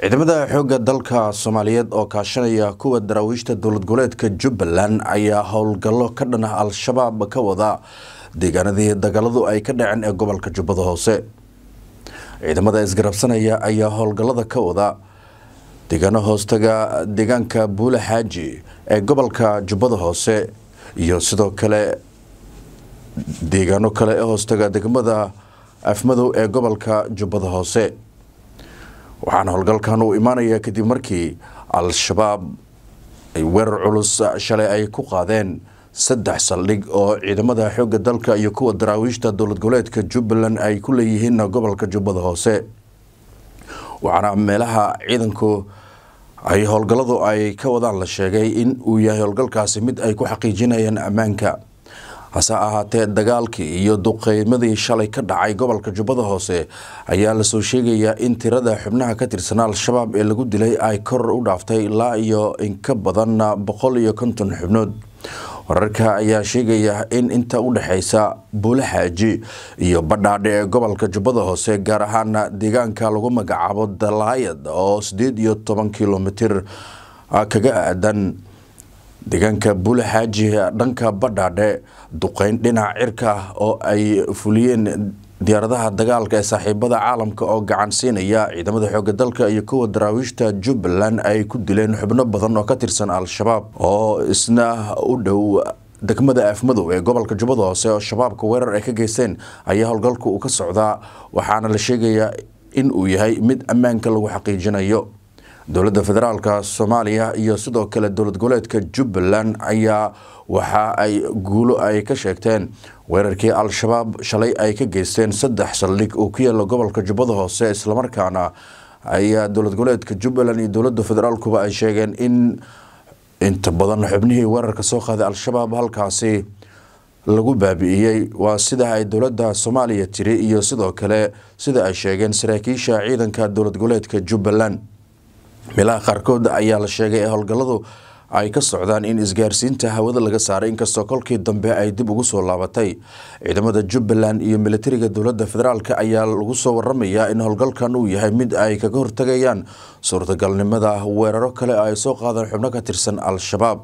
ciidamada xoogga dalka soomaaliyeed oo kaashanaya kuwa daraawiishta dowlad goboleedka jubbaland ayaa howlgallo ka dhan ah al-shabaab ka wada deegaanadii dagaaladu ay ka dhaceen ee gobolka jubbada hoose ciidamada isgarabsanaya ayaa howlgallada ka wada deegaano hoostaga deegaanka buula xaaji ee gobolka jubbada hoose iyo sidoo kale deegaano kale hoostaga degmada afmadow ee gobolka jubbada hoose waxaana howlgalkan uu imaanayaa kadib markii al-shabaab ay weerar culus ah, shalay ay ku qaadeen saddex saldhig oo ciidamada xoogga dalka iyo kuwa daraawiishta dowlad goboleedka jubbaland ay ku leeyihiin gobolka jubbada hoose waxaana meelaha ciidanku ay howlgalladu ay ka wadaan la sheegay in uu yahay howlgalkaasi mid ay ku xaqiijinayaan ammaanka hase ahaatee dagaalkii iyo duqeymadii shalay ka dhacay gobolka jubbada hoose ayaa lasoo sheegayaa in tirada xubnaha ka tirsan al-shabaab ee lagu dilay ay koror u dhaaftay ilaa iyo inka badan boqol iyo konton xubnood wararka ayaa sheegaya in inta u dhexeysa buule xaaji iyo badhaadhe ee gobolka jubbada hoose gaar ahaana deegaanka lagu magacaabo dalaayad oo sideed iyo toban kilomitir ah kaga aadan deegaanka bule xaaji dhanka badhaadhe duqeyn dhinac cirka ah oo ay fuliyeen diyaaradaha dagaalka ee saaxiibada caalamka oo gacan siinaya ciidamada xooga dalka iyo kuwa daraawiishta jubbaland ay ku dileen xubno badan oo ka tirsan al-shabaab oo isna u dhow degmada afmadow ee gobolka jubbada hoose oo shabaabka weerar ay ka geysteen ayaa howlgalka uu ka socdaa waxaana la sheegayaa in uu yahay mid ammaanka lagu xaqiijinayo dowladda federaalka soomaaliya iyo sidoo kale dowlad goboleedka jubbaland ayaa waxa ay guulo ay ka sheegteen weerarkii al-shabaab shalay ay ka geysteen saddex saldhig oo ku yaala gobolka jubbada hoose islamarkaana ayaa dowlad goboleedka jubbaland iyo dowladda federaalkuba ay sheegeen in inta badan xubnihii weerarka soo qaaday al-shabaab halkaasi lagu baabi'iyey waa sida ay dowladda soomaaliya tiri iyo sidoo kale sida ay sheegeen saraakiisha ciidanka dowlad goboleedka jubbaland meelaha qaarkood ayaa la sheegay ee howlgalladu ay ka socdaan in isgaarsiinta hawada laga saaray inkastoo kolkii dambe ay dib ugu soo laabatay ciidamada jubbaland iyo milatariga dowladda federaalk ayaa lagu soo waramayaa in howlgalkan uu yahay mid ay kaga hortagayaan suurtagalnimada weeraro kale ay soo qaadaan xubno ka tirsan al-shabaab